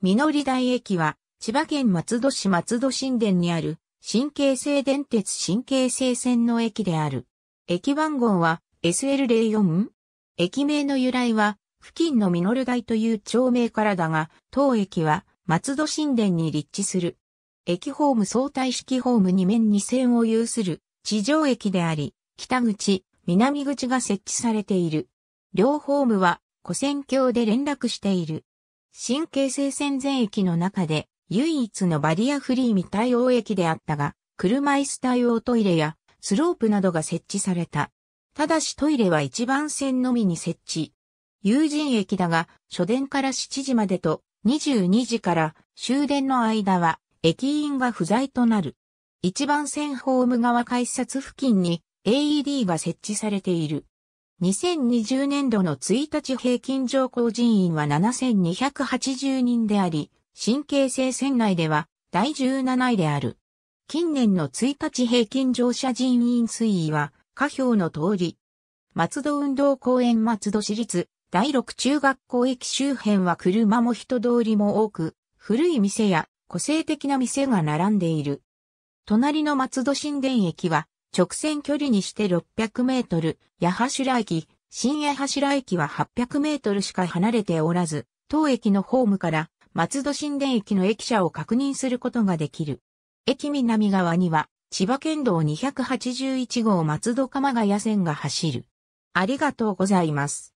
実り台駅は、千葉県松戸市松戸新田にある、新京成電鉄新京成線の駅である。駅番号は SL04? 駅名の由来は、付近の実ル台という町名からだが、当駅は松戸新田に立地する。駅ホーム相対式ホーム2面2線を有する地上駅であり、北口、南口が設置されている。両ホームは、古線橋で連絡している。新京成線全駅の中で唯一のバリアフリー未対応駅であったが、車椅子対応トイレやスロープなどが設置された。ただしトイレは一番線のみに設置。有人駅だが、初電から7時までと22時から終電の間は駅員が不在となる。一番線ホーム側改札付近に AED が設置されている。2020年度の1日平均乗降人員は7280人であり、神経性船内では第17位である。近年の1日平均乗車人員推移は、下表の通り。松戸運動公園松戸市立第6中学校駅周辺は車も人通りも多く、古い店や個性的な店が並んでいる。隣の松戸新田駅は直線距離にして600メートル、八柱駅、新八柱駅は800メートルしか離れておらず、当駅のホームから松戸新田駅の駅舎を確認することができる。駅南側には、千葉県道281号松戸鎌ヶ谷線が走る。ありがとうございます。